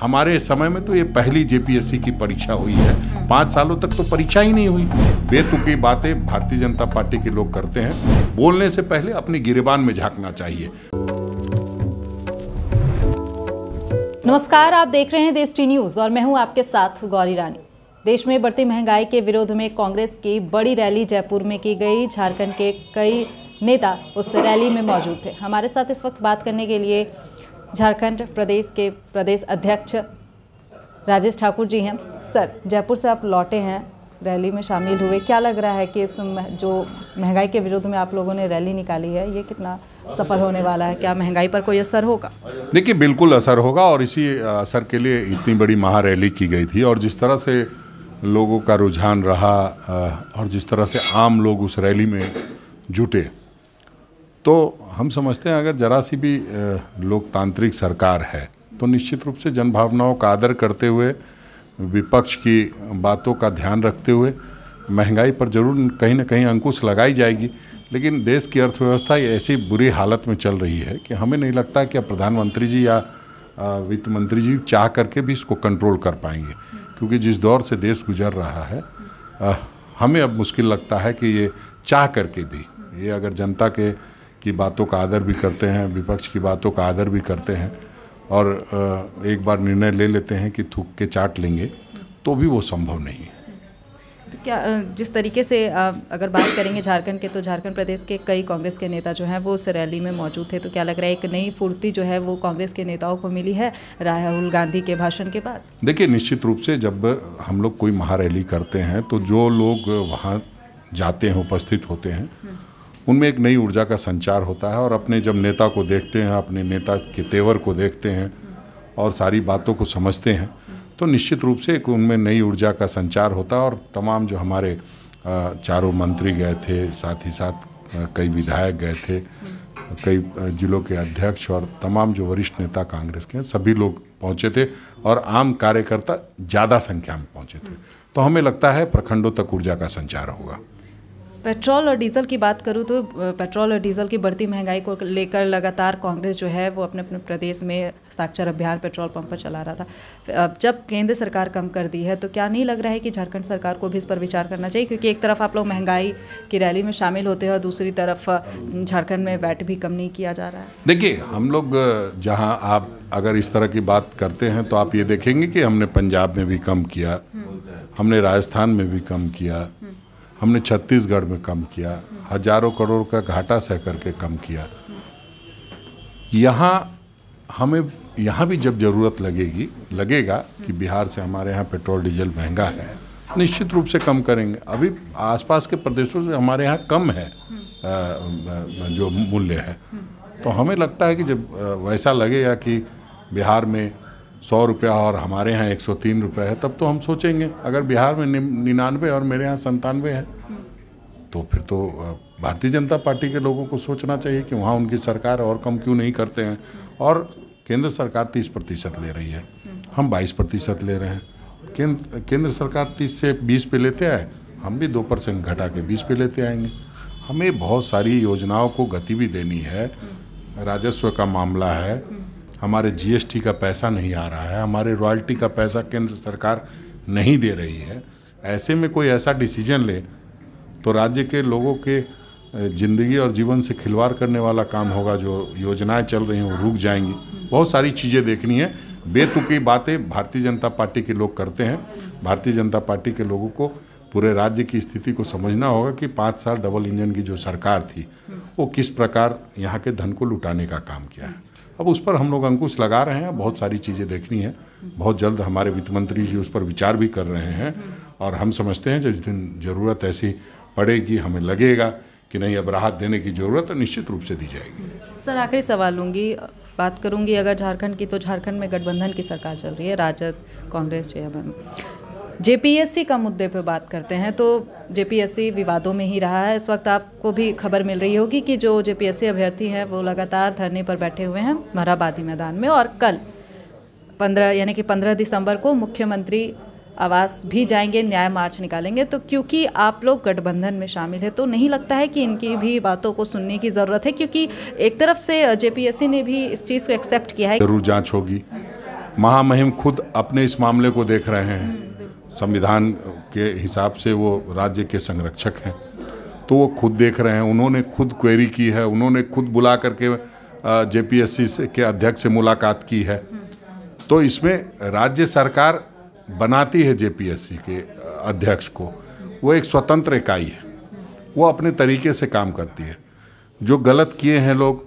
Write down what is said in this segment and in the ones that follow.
हमारे समय में तो ये पहली जेपीएससी की परीक्षा हुई है पाँच सालों तक तो परीक्षा ही नहीं हुई बेतुकी बातें भारतीय जनता पार्टी के लोग करते हैं बोलने से पहले अपने गिरबान में झांकना चाहिए नमस्कार आप देख रहे हैं देश टी न्यूज और मैं हूं आपके साथ गौरी रानी देश में बढ़ती महंगाई के विरोध में कांग्रेस की बड़ी रैली जयपुर में की गई झारखंड के कई नेता उस रैली में मौजूद थे हमारे साथ इस वक्त बात करने के लिए झारखंड प्रदेश के प्रदेश अध्यक्ष राजेश ठाकुर जी हैं सर जयपुर से आप लौटे हैं रैली में शामिल हुए क्या लग रहा है कि इस जो महंगाई के विरोध में आप लोगों ने रैली निकाली है ये कितना सफल होने वाला है क्या महंगाई पर कोई असर होगा देखिए बिल्कुल असर होगा और इसी असर के लिए इतनी बड़ी महा रैली की गई थी और जिस तरह से लोगों का रुझान रहा और जिस तरह से आम लोग उस रैली में जुटे तो हम समझते हैं अगर जरा सी भी लोकतांत्रिक सरकार है तो निश्चित रूप से जनभावनाओं का आदर करते हुए विपक्ष की बातों का ध्यान रखते हुए महंगाई पर जरूर कहीं ना कहीं अंकुश लगाई जाएगी लेकिन देश की अर्थव्यवस्था ऐसी बुरी हालत में चल रही है कि हमें नहीं लगता कि प्रधानमंत्री जी या वित्त मंत्री जी चाह करके भी इसको कंट्रोल कर पाएंगे क्योंकि जिस दौर से देश गुजर रहा है हमें अब मुश्किल लगता है कि ये चाह करके भी ये अगर जनता के की बातों का आदर भी करते हैं विपक्ष की बातों का आदर भी करते हैं और एक बार निर्णय ले लेते हैं कि थूक के चाट लेंगे तो भी वो संभव नहीं है तो क्या जिस तरीके से अगर बात करेंगे झारखंड के तो झारखंड प्रदेश के कई कांग्रेस के नेता जो हैं वो उस रैली में मौजूद थे तो क्या लग रहा है एक नई फुर्ती जो है वो कांग्रेस के नेताओं को मिली है राहुल गांधी के भाषण के बाद देखिए निश्चित रूप से जब हम लोग कोई महारैली करते हैं तो जो लोग वहाँ जाते हैं उपस्थित होते हैं उनमें एक नई ऊर्जा का संचार होता है और अपने जब नेता को देखते हैं अपने नेता के तेवर को देखते हैं और सारी बातों को समझते हैं तो निश्चित रूप से एक उनमें नई ऊर्जा का संचार होता है और तमाम जो हमारे चारों मंत्री गए थे साथ ही साथ कई विधायक गए थे कई जिलों के अध्यक्ष और तमाम जो वरिष्ठ नेता कांग्रेस के हैं सभी लोग पहुंचे थे और आम कार्यकर्ता ज़्यादा संख्या में पहुंचे थे तो हमें लगता है प्रखंडों तक ऊर्जा का संचार होगा पेट्रोल और डीजल की बात करूँ तो पेट्रोल और डीजल की बढ़ती महंगाई को लेकर लगातार कांग्रेस जो है वो अपने अपने प्रदेश में हस्ताक्षर अभियान पेट्रोल पंप पर चला रहा था अब जब केंद्र सरकार कम कर दी है तो क्या नहीं लग रहा है कि झारखंड सरकार को भी इस पर विचार करना चाहिए क्योंकि एक तरफ आप लोग महंगाई की रैली में शामिल होते हैं और दूसरी तरफ झारखंड में वैट भी कम नहीं किया जा रहा है देखिए हम लोग जहाँ आप अगर इस तरह की बात करते हैं तो आप ये देखेंगे कि हमने पंजाब में भी कम किया हम्म। हमने राजस्थान में भी कम किया हमने छत्तीसगढ़ में कम किया हजारों करोड़ का घाटा सह करके कम किया यहाँ हमें यहाँ भी जब ज़रूरत लगेगी लगेगा कि बिहार से हमारे यहाँ पेट्रोल डीजल महंगा है निश्चित रूप से कम करेंगे अभी आसपास के प्रदेशों से हमारे यहाँ कम है जो मूल्य है तो हमें लगता है कि जब वैसा लगेगा कि बिहार में सौ रुपया और हमारे यहाँ एक सौ तीन रुपये है तब तो हम सोचेंगे अगर बिहार में निन्यानवे और मेरे यहाँ संतानवे है तो फिर तो भारतीय जनता पार्टी के लोगों को सोचना चाहिए कि वहाँ उनकी सरकार और कम क्यों नहीं करते हैं और केंद्र सरकार तीस प्रतिशत ले रही है हम बाईस प्रतिशत ले रहे हैं केंद्र केंद्र सरकार तीस से बीस पे लेते आए हम भी दो परसेंट घटा के बीस पे लेते आएंगे हमें बहुत सारी योजनाओं को गति भी देनी है राजस्व का मामला है हमारे जीएसटी का पैसा नहीं आ रहा है हमारे रॉयल्टी का पैसा केंद्र सरकार नहीं दे रही है ऐसे में कोई ऐसा डिसीजन ले तो राज्य के लोगों के ज़िंदगी और जीवन से खिलवाड़ करने वाला काम होगा जो योजनाएं चल रही हैं वो रुक जाएंगी बहुत सारी चीज़ें देखनी है बेतुकी बातें भारतीय जनता पार्टी के लोग करते हैं भारतीय जनता पार्टी के लोगों को पूरे राज्य की स्थिति को समझना होगा कि पाँच साल डबल इंजन की जो सरकार थी वो किस प्रकार यहाँ के धन को लुटाने का काम किया है अब उस पर हम लोग अंकुश लगा रहे हैं बहुत सारी चीज़ें देखनी है बहुत जल्द हमारे वित्त मंत्री जी उस पर विचार भी कर रहे हैं और हम समझते हैं जिस दिन ज़रूरत ऐसी पड़ेगी हमें लगेगा कि नहीं अब राहत देने की ज़रूरत निश्चित रूप से दी जाएगी सर आखिरी सवाल लूँगी बात करूँगी अगर झारखंड की तो झारखंड में गठबंधन की सरकार चल रही है राजद कांग्रेस जे जेपीएससी का मुद्दे पर बात करते हैं तो जेपीएससी विवादों में ही रहा है इस वक्त आपको भी खबर मिल रही होगी कि जो जेपीएससी अभ्यर्थी हैं वो लगातार धरने पर बैठे हुए हैं महराबादी मैदान में और कल पंद्रह यानी कि पंद्रह दिसंबर को मुख्यमंत्री आवास भी जाएंगे न्याय मार्च निकालेंगे तो क्योंकि आप लोग गठबंधन में शामिल है तो नहीं लगता है कि इनकी भी बातों को सुनने की ज़रूरत है क्योंकि एक तरफ से जेपीएससी ने भी इस चीज़ को एक्सेप्ट किया है जरूर जाँच होगी महामहिम खुद अपने इस मामले को देख रहे हैं संविधान के हिसाब से वो राज्य के संरक्षक हैं तो वो खुद देख रहे हैं उन्होंने खुद क्वेरी की है उन्होंने खुद बुला करके जे जेपीएससी से के अध्यक्ष से मुलाकात की है तो इसमें राज्य सरकार बनाती है सी के अध्यक्ष को वो एक स्वतंत्र इकाई है वो अपने तरीके से काम करती है जो गलत किए हैं लोग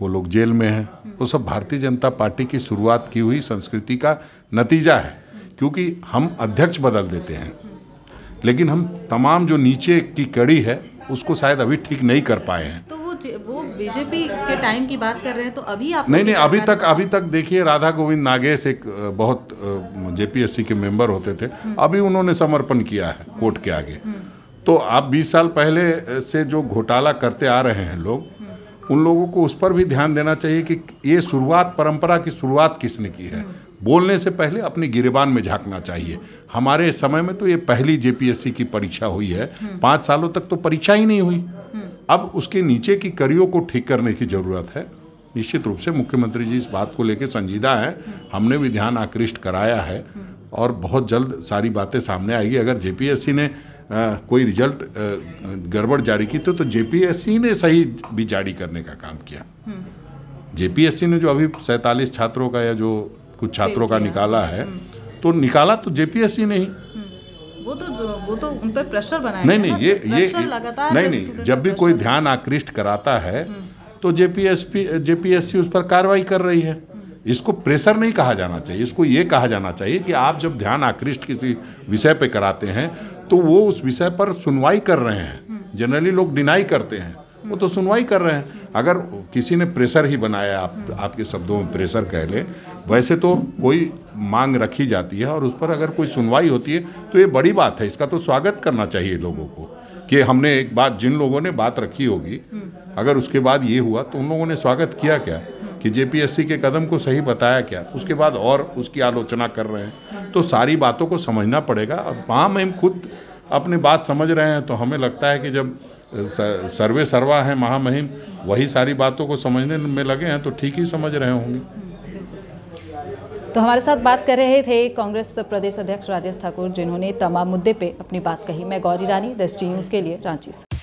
वो लोग जेल में हैं वो सब भारतीय जनता पार्टी की शुरुआत की हुई संस्कृति का नतीजा है क्योंकि हम अध्यक्ष बदल देते हैं लेकिन हम तमाम जो नीचे की कड़ी है उसको शायद अभी ठीक नहीं कर पाए हैं तो वो वो बीजेपी के टाइम की बात कर रहे हैं तो अभी आप नहीं नहीं अभी तक अभी तक देखिए राधा गोविंद नागेश एक बहुत जेपीएससी के मेंबर होते थे हम्म। अभी उन्होंने समर्पण किया है हम्म। कोर्ट के आगे हम्म। तो आप 20 साल पहले से जो घोटाला करते आ रहे हैं लोग उन लोगों को उस पर भी ध्यान देना चाहिए कि ये शुरुआत परंपरा की शुरुआत किसने की है बोलने से पहले अपने गिरेबान में झांकना चाहिए हमारे समय में तो ये पहली जेपीएससी की परीक्षा हुई है पाँच सालों तक तो परीक्षा ही नहीं हुई अब उसके नीचे की करियों को ठीक करने की ज़रूरत है निश्चित रूप से मुख्यमंत्री जी इस बात को लेकर संजीदा है हमने भी ध्यान आकृष्ट कराया है और बहुत जल्द सारी बातें सामने आएगी अगर जेपीएससी ने आ, कोई रिजल्ट गड़बड़ जारी की तो, तो जेपीएससी ने सही भी जारी करने का काम किया हम्म। जेपीएससी ने जो अभी सैंतालीस छात्रों का या जो कुछ छात्रों का निकाला है हम्म। तो निकाला तो जेपीएससी नहीं हम्म। वो तो वो तो उन पर प्रेशर बनाया नहीं नहीं ये ये नहीं नहीं जब भी कोई ध्यान आकृष्ट कराता है हम्म। तो जेपीएसपी जेपीएससी उस पर कार्रवाई कर रही है इसको प्रेशर नहीं कहा जाना चाहिए इसको ये कहा जाना चाहिए कि आप जब ध्यान आकृष्ट किसी विषय पे कराते हैं तो वो उस विषय पर सुनवाई कर रहे हैं जनरली लोग डिनाई करते हैं वो तो सुनवाई कर रहे हैं अगर किसी ने प्रेशर ही बनाया आप आपके शब्दों में प्रेशर कह ले वैसे तो कोई मांग रखी जाती है और उस पर अगर कोई सुनवाई होती है तो ये बड़ी बात है इसका तो स्वागत करना चाहिए लोगों को कि हमने एक बात जिन लोगों ने बात रखी होगी अगर उसके बाद ये हुआ तो उन लोगों ने स्वागत किया क्या कि जे के कदम को सही बताया क्या उसके बाद और उसकी आलोचना कर रहे हैं तो सारी बातों को समझना पड़ेगा और वहाँ मैं खुद अपनी बात समझ रहे हैं तो हमें लगता है कि जब सर्वे सर्वा है महामहिम वही सारी बातों को समझने में लगे हैं तो ठीक ही समझ रहे होंगे तो हमारे साथ बात कर रहे थे कांग्रेस प्रदेश अध्यक्ष राजेश ठाकुर जिन्होंने तमाम मुद्दे पे अपनी बात कही मैं गौरी रानी दृष्टि न्यूज़ के लिए रांची से